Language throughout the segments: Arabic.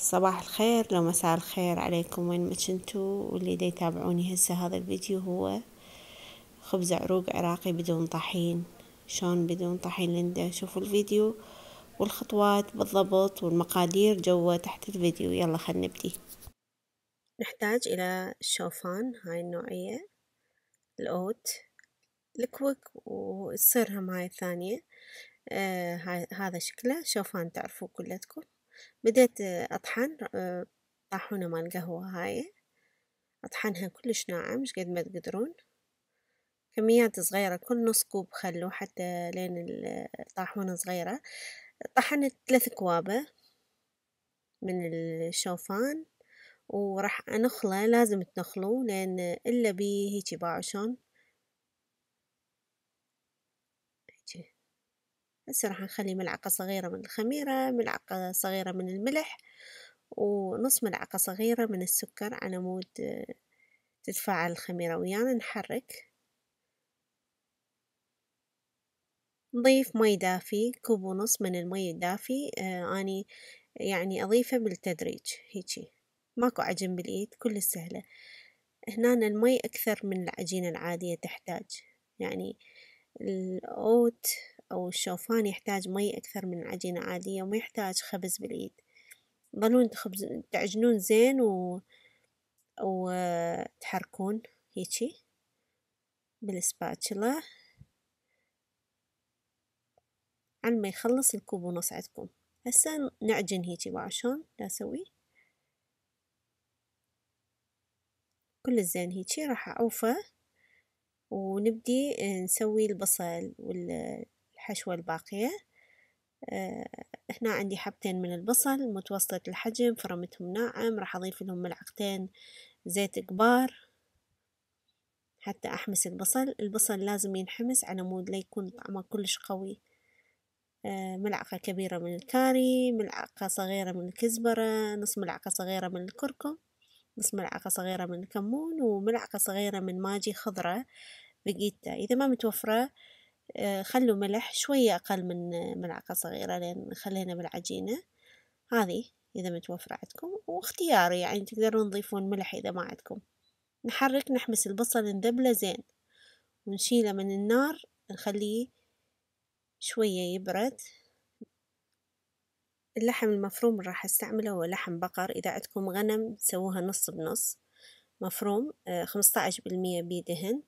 صباح الخير لو مساء الخير عليكم وين ما كنتوا واللي دا يتابعوني هسه هذا الفيديو هو خبز عروق عراقي بدون طحين شلون بدون طحين لندا شوفوا الفيديو والخطوات بالضبط والمقادير جوا تحت الفيديو يلا خلينا نبدي نحتاج الى الشوفان هاي النوعية الأوت الكويك والسرهم هاي الثانية آه هذا شكله شوفان تعرفوه كلتكم بديت أطحن آه، طاحونة مال قهوة هاي أطحنها كلش ناعم قد ما تقدرون كميات صغيرة كل نص كوب خلو حتى لين الطاحونة صغيرة طحنت ثلاث كوابة من الشوفان وراح أنخله لازم تنخلوه لأن إلا بيه هيجي باعشون هسه راح نخلي ملعقة صغيرة من الخميرة ملعقة صغيرة من الملح ونص ملعقة صغيرة من السكر على مود تتفاعل الخميرة ويانا نحرك نضيف مي دافي كوب ونص من المي الدافي آه أني يعني أضيفه بالتدريج هيجي ماكو عجن باليد كل سهلة هنا المي أكثر من العجينة العادية تحتاج يعني الأوت أو الشوفان يحتاج مي أكثر من العجينة عادية وما يحتاج خبز بالإيد تظلون تعجنون زين و... وتحركون هيجي بالسباتشلا على ما يخلص الكوب ونص عندكم هسه نعجن هيجي شلون لا سوي كل الزين هيجي راح أعوفه ونبدي نسوي البصل وال الحشوة الباقية آه، هنا عندي حبتين من البصل متوسطة الحجم فرمتهم ناعم راح أضيف لهم ملعقتين زيت كبار حتى أحمس البصل البصل لازم ينحمس على مود لا يكون طعمه كلش قوي آه، ملعقة كبيرة من الكاري ملعقة صغيرة من الكزبرة نص ملعقة صغيرة من الكركم نص ملعقة صغيرة من الكمون وملعقة صغيرة من ماجي خضرة فيجيتا إذا ما متوفرة آه، خلوا ملح شوية أقل من ملعقة صغيرة لأن خلينا بالعجينة هذه إذا متوفرة عندكم واختياري يعني تقدرون تضيفون ملح إذا ما عندكم نحرك نحمس البصل نذبله زين ونشيله من النار نخليه شوية يبرد اللحم المفروم راح استعمله هو لحم بقر إذا عندكم غنم سووها نص بنص مفروم آه، خمسة عشر بالمية بيدهن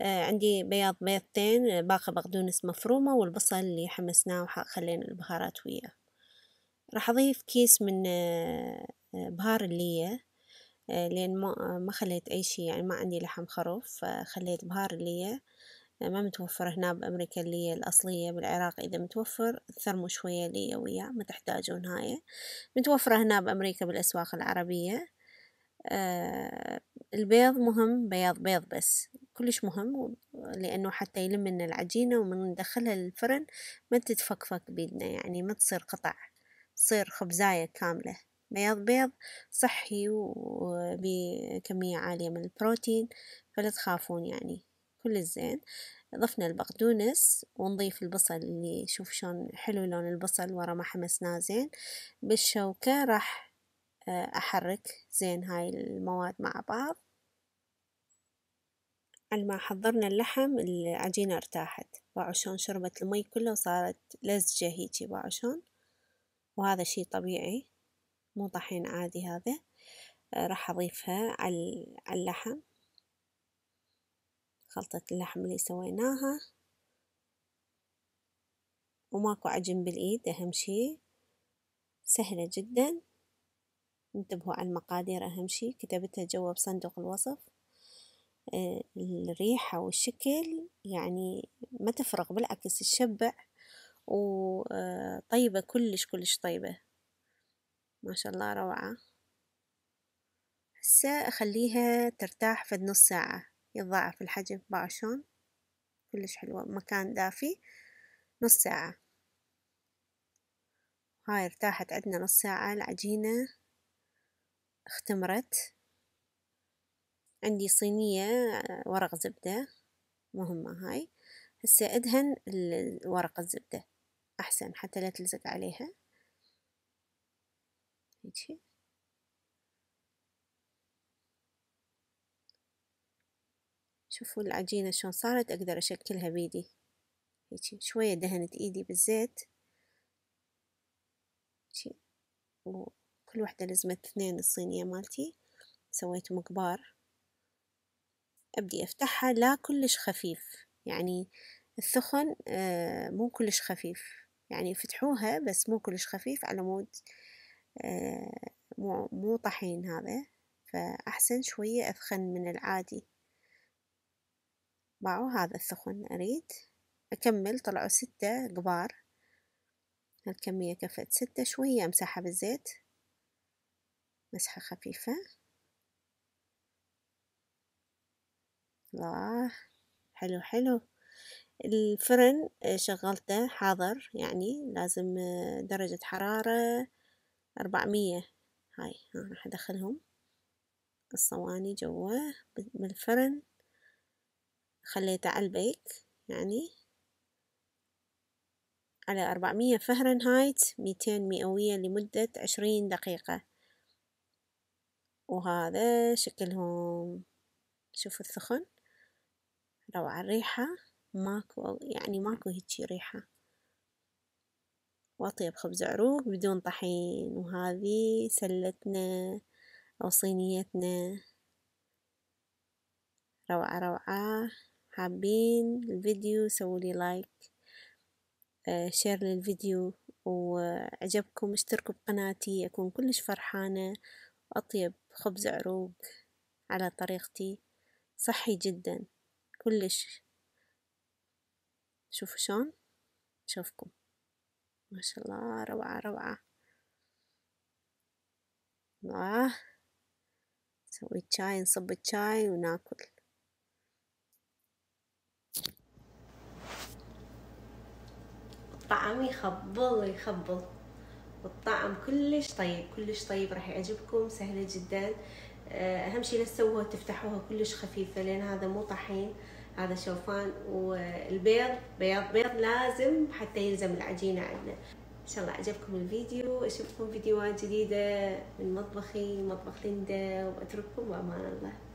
آه، عندي بياض بيضتين آه، باقة بقدونس مفرومة والبصل اللي حمسناه وخلينا البهارات وياه راح أضيف كيس من آه، بهار اللية لأن ما خليت أي شي يعني ما عندي لحم خروف فخليت بهار اللية ما متوفر هنا بأمريكا اللية الأصلية بالعراق إذا متوفر ثرموا شوية لية وياه ما تحتاجون هاي متوفرة هنا بأمريكا بالأسواق العربية آه البيض مهم بياض بيض بس كلش مهم لأنه حتى يلم من العجينة ومن ندخلها للفرن ما تتفكفك بيدنا يعني ما تصير قطع تصير خبزاية كاملة بيض بيض صحي وبكمية عالية من البروتين فلا تخافون يعني كل زين ضفنا البقدونس ونضيف البصل اللي شوف شلون حلو لون البصل ورا ما حمسناه زين بالشوكة راح آه، أحرك زين هاي المواد مع بعض ما حضرنا اللحم العجينة ارتاحت باعشون شربت المي كله وصارت لزجة هيجي باعشون وهذا شي طبيعي مو طحين عادي هذا راح أضيفها على اللحم خلطة اللحم اللي سويناها وماكو عجن بالإيد أهم شي سهلة جدا انتبهوا على المقادير أهم شي كتبتها جوا بصندوق الوصف الريحة والشكل يعني ما تفرق بالعكس تشبع وطيبة كلش كلش طيبة ما شاء الله روعة هسه أخليها ترتاح فد نص ساعة يتضاعف الحجم شلون كلش حلوة مكان دافي نص ساعة هاي ارتاحت عندنا نص ساعة العجينة اختمرت عندي صينية آه، ورق زبدة مهمة هاي هسه ادهن ورق الزبدة احسن حتى لا تلزق عليها هيجي شوفوا العجينة شلون صارت اقدر اشكلها بيدي هيجي شوية دهنت ايدي بالزيت هيجي وكل وحدة لزمت اثنين الصينية مالتي سويت كبار أبدي أفتحها لا كلش خفيف يعني الثخن آه، مو كلش خفيف يعني فتحوها بس مو كلش خفيف على مود آه، مو, مو طحين هذا فأحسن شوية أثخن من العادي باعوا هذا الثخن أريد أكمل طلعوا ستة كبار هالكمية كفت ستة شوية أمسحها بالزيت مسحة خفيفة الله حلو حلو الفرن آه، شغلته حاضر يعني لازم آه، درجة حرارة أربعمية هاي راح أدخلهم الصواني جوا بالفرن خليته على البيك يعني على أربعمية فهرنهايت ميتين مئوية لمدة عشرين دقيقة وهذا شكلهم شوفوا الثخن روعة الريحة ماكو يعني ماكو هيجي ريحة وأطيب خبز عروق بدون طحين وهذه سلتنا أو صينيتنا روعة روعة حابين الفيديو سووا لي لايك آه، شير للفيديو وعجبكم اشتركوا بقناتي أكون كلش فرحانة وأطيب خبز عروق على طريقتي صحي جداً كلش شوفوا شلون شوفكم ما شاء الله روعة روعة الله نسوي الشاي نصب الشاي وناكل الطعم يخبل يخبل والطعم كلش طيب كلش طيب راح يعجبكم سهلة جدا آه، اهم شيء لا تسووها تفتحوها كلش خفيفه لان هذا مو طحين هذا شوفان والبيض بيض بيض لازم حتى يلزم العجينه عندنا ان شاء الله عجبكم الفيديو اشوفكم فيديوهات جديده من مطبخي مطبخ ليندا واترككم بامان الله